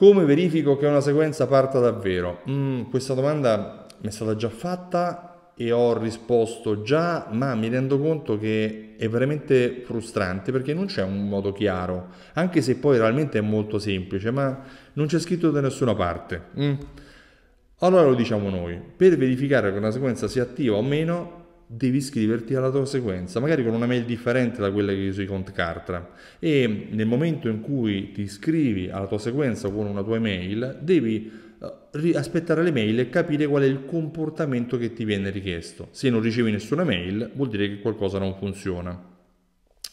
Come verifico che una sequenza parta davvero? Mm, questa domanda mi è stata già fatta e ho risposto già, ma mi rendo conto che è veramente frustrante perché non c'è un modo chiaro, anche se poi realmente è molto semplice, ma non c'è scritto da nessuna parte. Mm. Allora lo diciamo noi, per verificare che una sequenza sia attiva o meno devi iscriverti alla tua sequenza, magari con una mail differente da quella che usi con Cartra e nel momento in cui ti iscrivi alla tua sequenza con una tua email, devi eh, aspettare le mail e capire qual è il comportamento che ti viene richiesto. Se non ricevi nessuna mail, vuol dire che qualcosa non funziona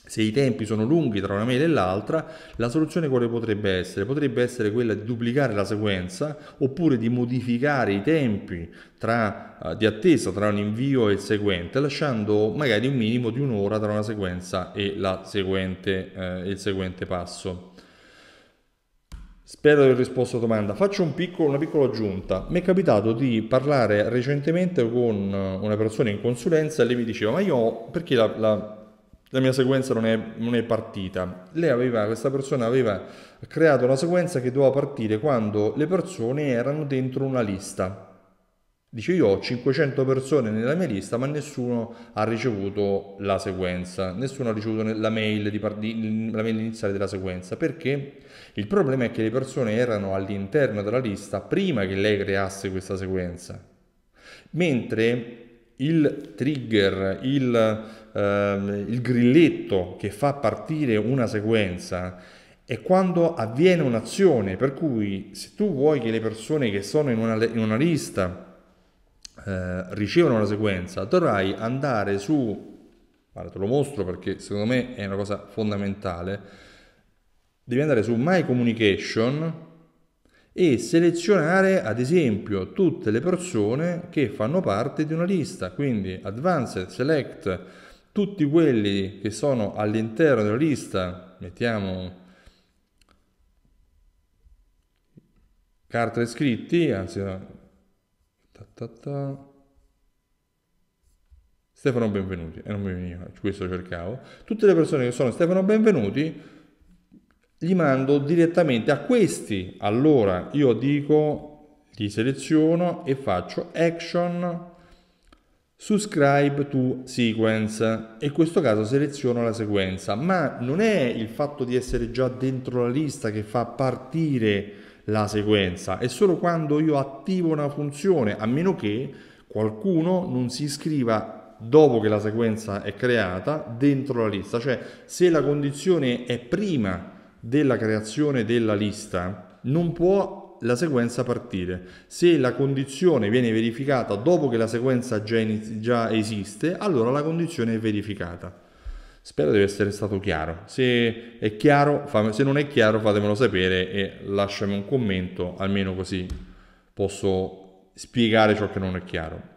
se i tempi sono lunghi tra una mail e l'altra, la soluzione quale potrebbe essere? Potrebbe essere quella di duplicare la sequenza oppure di modificare i tempi tra, uh, di attesa tra un invio e il seguente, lasciando magari un minimo di un'ora tra una sequenza e seguente, uh, eh, il seguente passo. Spero di aver risposto alla domanda. Faccio un piccolo, una piccola aggiunta. Mi è capitato di parlare recentemente con una persona in consulenza e lei mi diceva, ma io perché la, la la mia sequenza non è, non è partita. Aveva, questa persona aveva creato una sequenza che doveva partire quando le persone erano dentro una lista. Dice io ho 500 persone nella mia lista ma nessuno ha ricevuto la sequenza, nessuno ha ricevuto la mail, di, la mail iniziale della sequenza perché il problema è che le persone erano all'interno della lista prima che lei creasse questa sequenza, mentre il trigger, il, ehm, il grilletto che fa partire una sequenza è quando avviene un'azione, per cui se tu vuoi che le persone che sono in una, in una lista eh, ricevano una sequenza, dovrai andare su, guarda te lo mostro perché secondo me è una cosa fondamentale, devi andare su My Communication, e selezionare ad esempio tutte le persone che fanno parte di una lista, quindi Advanced Select tutti quelli che sono all'interno della lista, mettiamo carta iscritti, anzi ta ta ta. Stefano Benvenuti, e eh, non mi veniva, questo cercavo, tutte le persone che sono Stefano Benvenuti li mando direttamente a questi, allora io dico, li seleziono e faccio action subscribe to sequence e in questo caso seleziono la sequenza ma non è il fatto di essere già dentro la lista che fa partire la sequenza è solo quando io attivo una funzione a meno che qualcuno non si iscriva dopo che la sequenza è creata dentro la lista cioè se la condizione è prima della creazione della lista non può la sequenza a partire. Se la condizione viene verificata dopo che la sequenza già, già esiste, allora la condizione è verificata. Spero di essere stato chiaro. Se, è chiaro fam- se non è chiaro fatemelo sapere e lasciami un commento, almeno così posso spiegare ciò che non è chiaro.